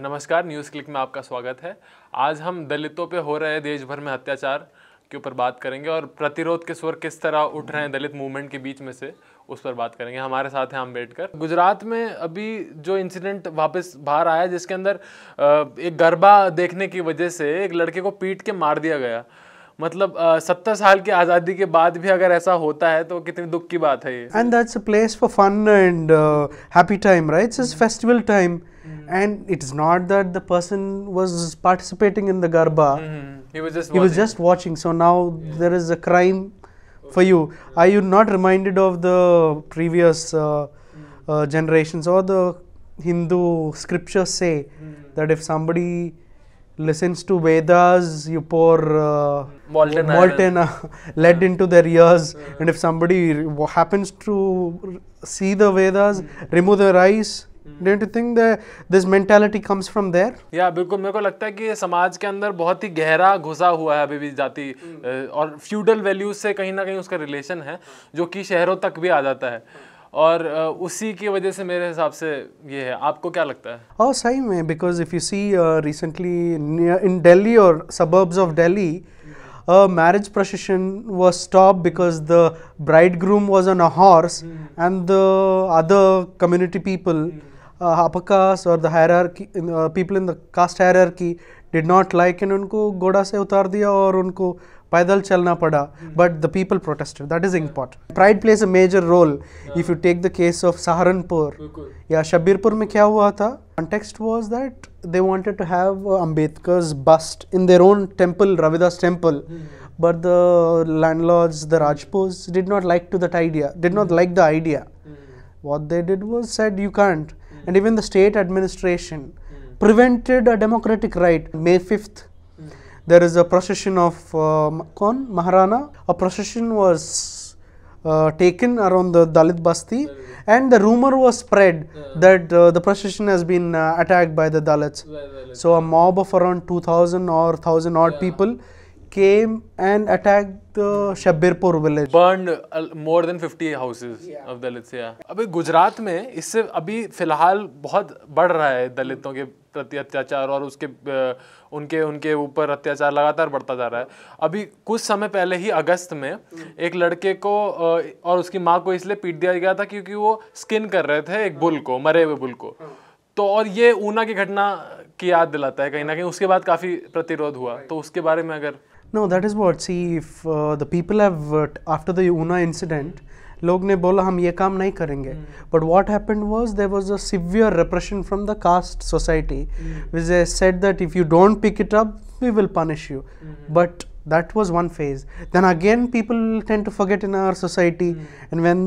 नमस्कार news click में आपका स्वागत है आज हम दलितों पे हो रहे देश भर में अत्याचार के ऊपर बात करेंगे और प्रतिरोध के स्वर किस तरह उठ रहे हैं दलित मूवमेंट के बीच में से उस पर बात करेंगे हमारे साथ हैं अम्बेडकर गुजरात में अभी जो इंसिडेंट वापस बाहर आया जिसके अंदर एक गरबा देखने की वजह से एक लड़के को पीट के मार दिया गया मतलब सत्तर साल की आज़ादी के बाद भी अगर ऐसा होता है तो कितनी दुख की बात है ये and that's a place for fun and happy time right it's festival time and it is not that the person was participating in the garba mm-hmm. he was just he watching. was just watching so now yeah. there is a crime okay. for you yeah. are you not reminded of the previous uh, mm. uh, generations or the hindu scriptures say mm that if somebody listens to vedas you pour uh, molten, uh, lead yeah. into their ears and if somebody happens to see the vedas mm remove their eyes don't you think the this mentality comes from there या बिल्कुल मेरे को लगता है कि ये समाज के अंदर बहुत ही गहरा घुसा हुआ है अभी भी जाति hmm. और फ्यूडल वैल्यूज से कहीं ना कहीं उसका रिलेशन है जो कि शहरों तक भी आ जाता है और उसी की वजह से मेरे हिसाब से ये है आपको क्या लगता है और हाँ, सही में because if you see recently in Delhi और suburbs of Delhi a marriage procession was stopped because the bridegroom was on a horse mm. and the other community people mm. आपकास और the hierarchy people in the caste hierarchy did not like and उनको घोड़ा से उतार दिया और उनको पैदल चलना पड़ा but the people protested that is important pride plays a major role if you take the case of Saharanpur या शबीरपुर में क्या हुआ था context was that they wanted to have Ambedkar bust in their own temple Ravidas temple but the landlords the Rajputs did not like to that idea did not like the idea what they did was set you can't and even the state administration prevented a democratic right. May 5th, there is a procession of uh, Maharana. A procession was uh, taken around the Dalit Basti, and the rumor was spread that uh, the procession has been uh, attacked by the Dalits. So, a mob of around 2000 or 1000 odd people came and attacked the Shabirpur village. Burned uh, more than 50 houses yeah. of Dalits. Yeah. अभी गुजरात में इससे अभी फिलहाल बहुत बढ़ रहा है दलितों के प्रति अत्याचार और उसके उनके उनके ऊपर अत्याचार लगातार बढ़ता जा रहा है अभी कुछ समय पहले ही अगस्त में हम्म। एक लड़के को और उसकी माँ को इसलिए पीट दिया गया था क्योंकि वो स्किन कर रहे थे एक बुल को मरे हुए बुल को हाँ। तो और ये ऊना की घटना की याद दिलाता है कहीं ना कहीं उसके बाद काफ़ी प्रतिरोध हुआ तो उसके बारे में अगर No, that is what. See, if uh, the people have uh, after the Una incident, लोग ने बोला हम ये काम नहीं करेंगे but what happened was there was a severe repression from the caste society which a set that if you don't pick it up we will punish you but that was one phase then again people tend to forget in our society hmm. and when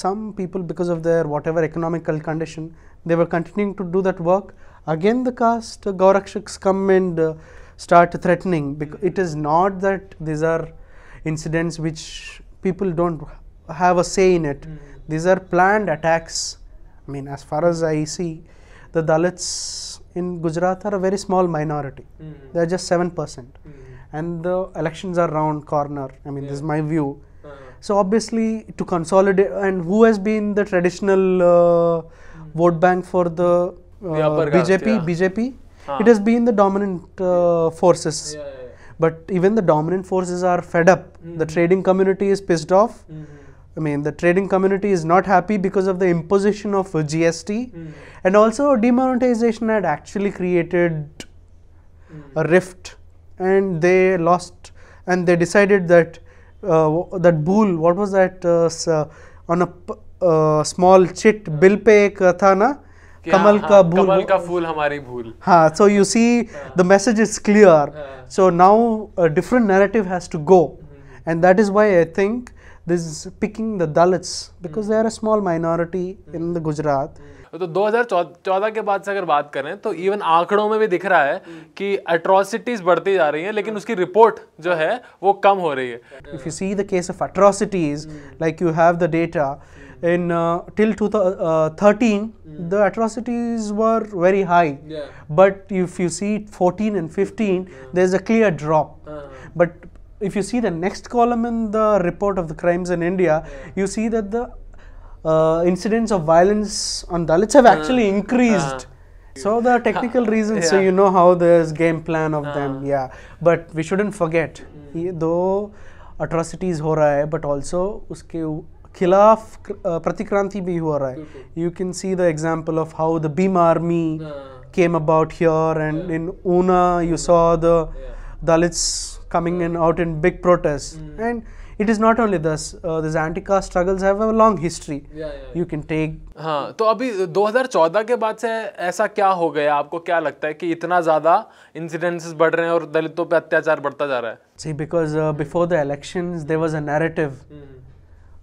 some people because of their whatever economical condition they were continuing to do that work again the caste uh, come and uh, start threatening hmm. because it is not that these are incidents which people don't have a say in it. Hmm. These are planned attacks. I mean, as far as I see, the Dalits in Gujarat are a very small minority. mm They are just 7%. percent mm And the elections are round corner. I mean, yeah. this is my view. Uh-huh. So, obviously, to consolidate, and who has been the traditional uh, mm vote bank for the, uh, the BJP? Caste, yeah. BJP? huh. it has been the dominant uh, forces. Yeah, yeah, yeah. But even the dominant forces are fed up. Mm -hmm. The trading community is pissed off. Mm -hmm. I mean, the trading community is not happy because of the imposition of GST. Mm-hmm. And also, demonetization had actually created mm-hmm. a rift. And they lost, and they decided that uh, that bull, what was that? Uh, uh on a uh, small chit, bill pay katha na, कमल हाँ, का हाँ, भूल कमल का फूल हमारी भूल हाँ so you see the message is clear so now different narrative has to go and that is why I think this is picking the Dalits because they are a small minority in the Gujarat तो 2014 के बाद से अगर बात करें तो even आंकड़ों में भी दिख रहा है हम्म। कि अट्रोसिटीज बढ़ती जा रही हैं लेकिन हाँ। उसकी रिपोर्ट जो है वो कम हो रही है if you see the case of atrocities like you have the data in uh, till 2013 uh, hmm. the atrocities were very high yeah. but if you see 14 and 15 yeah. there's a clear drop uh -huh. but if you see the next column in the report of the crimes in india yeah. you see that the uh, incidents of violence on dalits have actually uh-huh. increased uh-huh. So there are technical uh-huh. reasons, so you know how there's game plan of them, yeah. But we shouldn't forget, mm. though atrocities are रहा but also. Also खिलाफ प्रतिक्रांति भी हो रहा है you can see the example of how the Bhim army came about here and in Una you saw the Dalits coming in out in big protest and it is not only this this anti caste anti-caste struggles have a long history yeah, हाँ तो अभी 2014 के बाद से ऐसा क्या हो गया आपको क्या लगता है कि इतना ज़्यादा इंसिडेंसेस बढ़ रहे हैं और दलितों पे अत्याचार बढ़ता जा रहा है see because before the election there was a narrative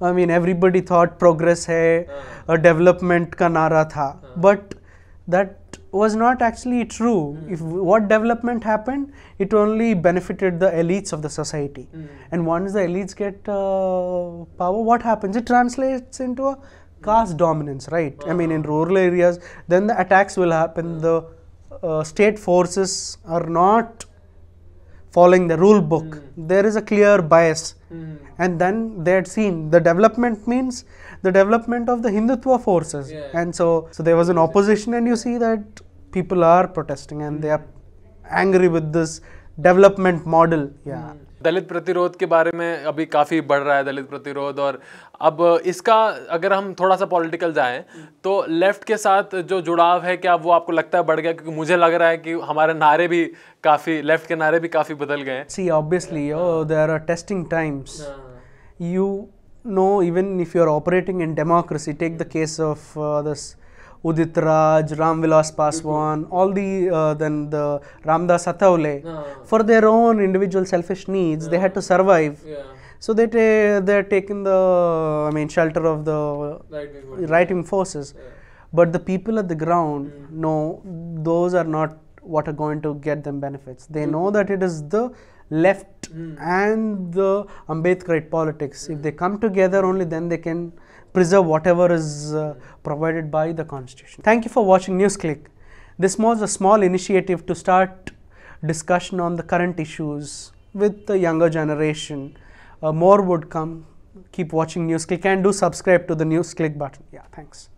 I mean, everybody thought progress है डेवलपमेंट का नारा था but was not actually true. Hmm. If what development happened, it only benefited the elites of the society. Hmm. And once the elites get uh, power, what happens? It translates into a caste hmm. dominance, right? I mean, in uh. rural areas, then the attacks will happen. The uh, state forces are not following the rule book. There is a clear bias Mm. And then they had seen the development means the development of the Hindutva forces. Yeah. And so, so there was an opposition, and you see that people are protesting and mm. they are angry with this development model. Yeah. Mm. दलित प्रतिरोध के बारे में अभी काफ़ी बढ़ रहा है दलित प्रतिरोध और अब इसका अगर हम थोड़ा सा पॉलिटिकल जाएं तो लेफ्ट के साथ जो जुड़ाव है क्या वो आपको लगता है बढ़ गया क्योंकि मुझे लग रहा है कि हमारे नारे भी काफ़ी लेफ्ट के नारे भी काफ़ी बदल गए see obviously there are testing times you know even if you are operating in democracy take the case of this Udit Raj, Ram Vilas Paswan, mm-hmm. all the uh, then the Ramdas Athavale, ah. for their own individual selfish needs, they ah. had to survive. Yeah. So they ta- they're taking the I mean shelter of the right, forces, yeah. but the people at the ground mm. no, those are not what are going to get them benefits. They mm. know that it is the left mm. and the Ambedkarite politics. If they come together, only then they can preserve whatever is uh, provided by the constitution. Thank you for watching NewsClick. This was a small initiative to start discussion on the current issues with the younger generation. Uh, more would come. Keep watching NewsClick and do subscribe to the NewsClick button. Yeah, thanks.